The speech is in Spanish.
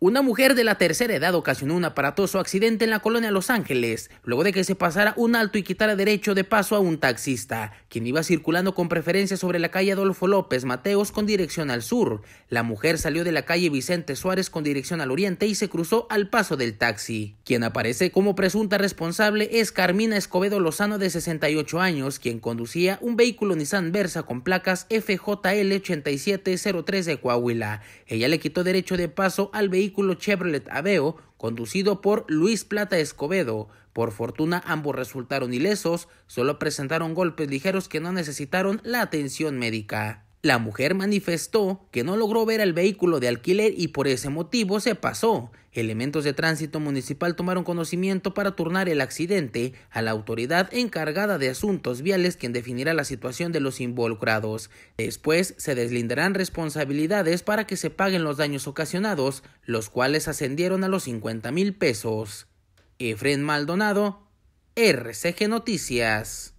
Una mujer de la tercera edad ocasionó un aparatoso accidente en la colonia Los Ángeles, luego de que se pasara un alto y quitara derecho de paso a un taxista, quien iba circulando con preferencia sobre la calle Adolfo López Mateos con dirección al sur. La mujer salió de la calle Vicente Suárez con dirección al oriente y se cruzó al paso del taxi. Quien aparece como presunta responsable es Carmina Escobedo Lozano de 68 años, quien conducía un vehículo Nissan Versa con placas FJL 8703 de Coahuila. Ella le quitó derecho de paso al vehículo vehículo Chevrolet Aveo conducido por Luis Plata Escobedo. Por fortuna ambos resultaron ilesos, solo presentaron golpes ligeros que no necesitaron la atención médica. La mujer manifestó que no logró ver el vehículo de alquiler y por ese motivo se pasó. Elementos de tránsito municipal tomaron conocimiento para turnar el accidente a la autoridad encargada de asuntos viales quien definirá la situación de los involucrados. Después se deslindarán responsabilidades para que se paguen los daños ocasionados, los cuales ascendieron a los 50 mil pesos. Efren Maldonado, RCG Noticias.